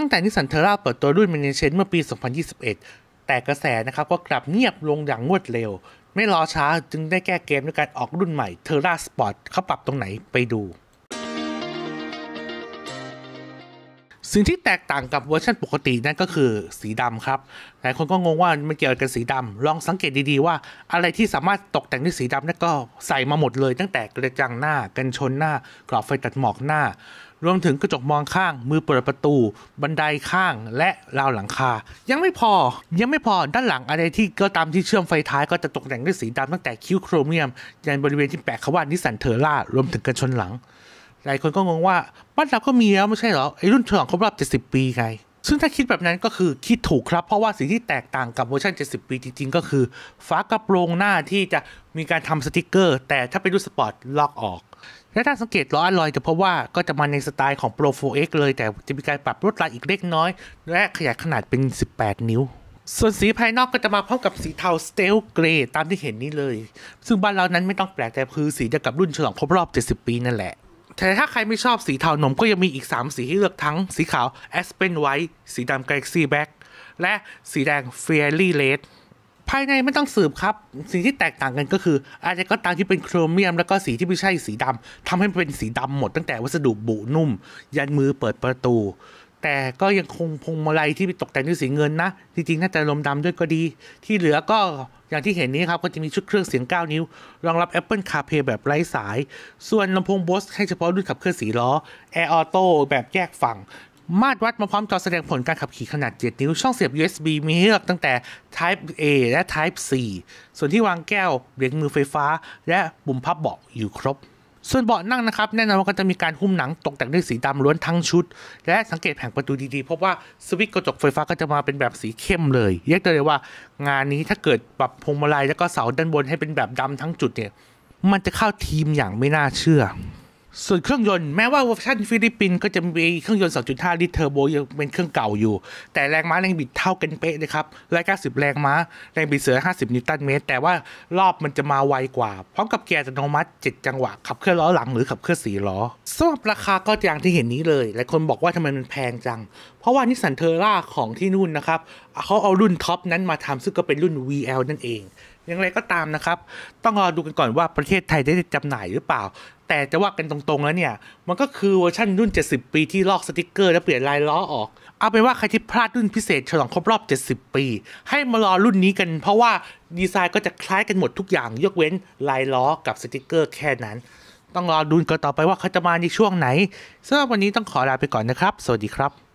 ตั้งแต่นิสันเทราเปิดตัวรุ่นมินิเชนเมื่อปี 2021 แต่กระแสนะครับก็กลับเงียบลงอย่างรวดเร็ว ไม่รอช้าจึงได้แก้เกมด้วยการออกรุ่นใหม่เทราสปอร์ตเขาปรับตรงไหนไปดู สิ่งที่แตกต่างกับเวอร์ชันปกตินั่นก็คือสีดำครับหลายคนก็งงว่ามันเกี่ยวกันสีดำลองสังเกตดี ๆ ว่า อะไรที่สามารถตกแต่งด้วยสีดำนั่นก็ใส่มาหมดเลย ตั้งแต่กระจังหน้ากันชนหน้า กรอบไฟตัดหมอกหน้ารวมถึง กระจกมองข้างมือเปิดประตู บันไดข้างและราวหลังคา ยังไม่พอยังไม่พอ ด้านหลังอะไรที่ก็ตามที่เชื่อมไฟท้ายก็จะตกแต่งด้วยสีดำตั้งแต่คิ้วโครเมียมยันบริเวณที่แปะคำว่านิสันเทอร่ารวมถึงกันชนหลัง หลายคนก็งงว่าบ้านเราก็มีแล้วไม่ใช่เหรอไอรุ่นฉลองครบรอบ70ปีไงซึ่งถ้าคิดแบบนั้นก็คือคิดถูกครับ เพราะว่าสิ่งที่แตกต่างกับเวอร์ชัน70 ปีจริงๆ ก็คือ ฝากระโปรงหน้าที่จะมีการทำสติกเกอร์ แต่ถ้าไปดูสปอร์ตลอกออกและถ้าสังเกตล้ออลอยจะพบว่าก็จะมาในสไตล์ของ Pro 4X เลยแต่จะมีการปรับลดลายอีกเล็กน้อย และขยายขนาดเป็น 18 นิ้ว ส่วนสีภายนอกก็จะมาพร้อมกับสีเทาสเตลเกรย์ตามที่เห็นนี้เลย ซึ่งบ้านเรานั้นไม่ต้องแปลกแต่คือสีจะกับรุ่นฉลองครบรอบ 70 ปีนั่นแหละแต่ถ้าใครไม่ชอบสีเทานมก็ยังมีอีก 3 สีให้เลือกทั้งสีขาว Aspen White สีดำ Galaxy Black และสีแดง Fairy Red ภายในไม่ต้องสืบครับ สิ่งที่แตกต่างกันก็คืออะไรก็ตามที่เป็นโครเมียมแล้วก็สีที่ไม่ใช่สีดำ ทำให้มันเป็นสีดำหมดตั้งแต่วัสดุบุนุ่ม ยันมือเปิดประตู แต่ก็ยังคงพงมาลัยที่ตกแต่งด้วยสีเงินนะจริงๆน่าจะลมดำด้วยก็ดี ที่เหลือก็อย่างที่เห็นนี้ครับก็จะมีชุดเครื่องเสียง 9 นิ้ว รองรับ Apple CarPlay แบบไร้สาย ส่วนลำโพง Bose ให้เฉพาะรุ่นขับเคลื่อนสีล้อ Air Auto แบบแยกฝั่งมาตรวัดมาพร้อมจอแสดงผลการขับขี่ขนาด 7 นิ้ว ช่องเสียบ USB มีให้เลือกตั้งแต่ Type A และ Type C ส่วนที่วางแก้วเบรกมือไฟฟ้า และบุ่มพับเบาะอยู่ครบส่วนเบาะนั่งนะครับ แน่นอนว่าก็จะมีการหุ้มหนังตกแต่งด้วยสีดำล้วนทั้งชุด และสังเกตแผงประตูดีๆพบว่าสวิตช์กระจกไฟฟ้าก็จะมาเป็นแบบสีเข้มเลยเรียกได้เลยว่า งานนี้ถ้าเกิดปรับพวงมาลัยแล้วก็เสาด้านบนให้เป็นแบบดำทั้งจุดเนี่ยมันจะเข้าทีมอย่างไม่น่าเชื่อส่วนเครื่องยนต์แม้ว่าเวอร์ชันฟิลิปปินส์ก็จะมีเครื่องยนต์ 2.5 ลิตรเทอร์โบยังเป็นเครื่องเก่าอยู่ แต่แรงม้าแรงบิดเท่ากันเป๊ะนะครับ190 แรงม้าแรงบิดเสือ 50 นิวตันเมตร แต่ว่ารอบมันจะมาไวกว่าพร้อมกับเกียร์อัตโนมัติ 7 จังหวะขับเคลื่อนล้อหลังหรือขับเคลื่อนสีล้อสำหรับราคาก็อย่างที่เห็นนี้เลยหลายคนบอกว่าทำไมมันแพงจัง เพราะว่านิสสันเทอร่าของที่นู่นนะครับเขาเอารุ่นท็อปนั้นมาทำซึ่งก็เป็นรุ่น VL นั่นเองยังไงก็ตามนะครับ ต้องรอดูกันก่อนว่าประเทศไทยได้จำหน่ายหรือเปล่า แต่จะว่ากันตรงๆแล้วเนี่ย มันก็คือเวอร์ชันรุ่น 70 ปีที่ลอกสติกเกอร์และเปลี่ยนลายล้อออก เอาเป็นว่าใครที่พลาดรุ่นพิเศษ ฉลองครบรอบ 70 ปี ให้มารอรุ่นนี้กัน เพราะว่าดีไซน์ก็จะคล้ายกันหมดทุกอย่าง ยกเว้นลายล้อกับสติกเกอร์แค่นั้น ต้องรอดูกันต่อไปว่าเขาจะมาในช่วงไหนสำหรับวันนี้ต้องขอลาไปก่อนนะครับ สวัสดีครับ